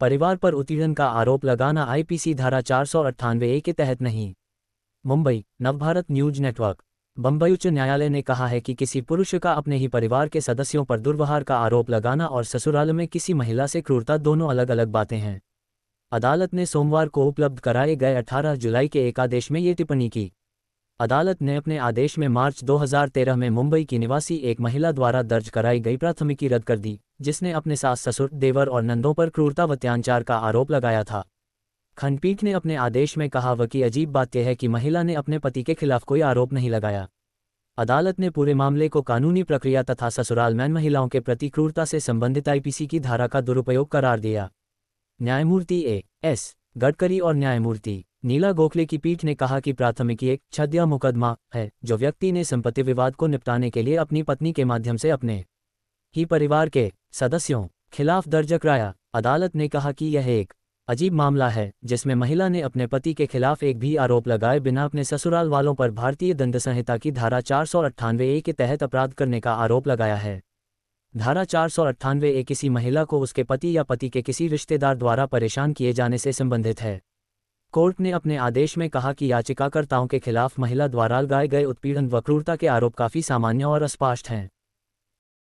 परिवार पर उत्पीड़न का आरोप लगाना आईपीसी धारा चार सौ अट्ठानवे ए के तहत नहीं मुंबई नवभारत न्यूज नेटवर्क बम्बई उच्च न्यायालय ने कहा है कि किसी पुरुष का अपने ही परिवार के सदस्यों पर दुर्व्यवहार का आरोप लगाना और ससुराल में किसी महिला से क्रूरता दोनों अलग अलग बातें हैं अदालत ने सोमवार को उपलब्ध कराए गए 18 जुलाई के एक आदेश में ये टिप्पणी की अदालत ने अपने आदेश में मार्च 2013 में मुंबई की निवासी एक महिला द्वारा दर्ज कराई गई प्राथमिकी रद्द कर दी जिसने अपने सास ससुर देवर और नंदों पर क्रूरता व त्याचार का आरोप लगाया था खंडपीठ ने अपने आदेश में कहा व कि अजीब बात यह है कि महिला ने अपने पति के खिलाफ कोई आरोप नहीं लगाया अदालत ने पूरे मामले को कानूनी प्रक्रिया तथा ससुरालमैन महिलाओं के प्रति क्रूरता से संबंधित आईपीसी की धारा का दुरुपयोग करार दिया न्यायमूर्ति ए एस गडकरी और न्यायमूर्ति नीला गोखले की पीठ ने कहा कि प्राथमिकी एक छद्या मुकदमा है जो व्यक्ति ने संपत्ति विवाद को निपटाने के लिए अपनी पत्नी के माध्यम से अपने ही परिवार के सदस्यों खिलाफ दर्ज कराया अदालत ने कहा कि यह एक अजीब मामला है जिसमें महिला ने अपने पति के खिलाफ एक भी आरोप लगाए बिना अपने ससुराल वालों पर भारतीय दंड संहिता की धारा चार सौ अट्ठानवे ए के तहत अपराध करने का आरोप लगाया है धारा चार सौ अट्ठानवे ए किसी महिला को उसके पति या पति के किसी रिश्तेदार द्वारा परेशान किए जाने से संबंधित है कोर्ट ने अपने आदेश में कहा कि याचिकाकर्ताओं के खिलाफ महिला द्वारा लगाए गए उत्पीड़न व क्रूरता के आरोप काफी सामान्य और अस्पष्ट हैं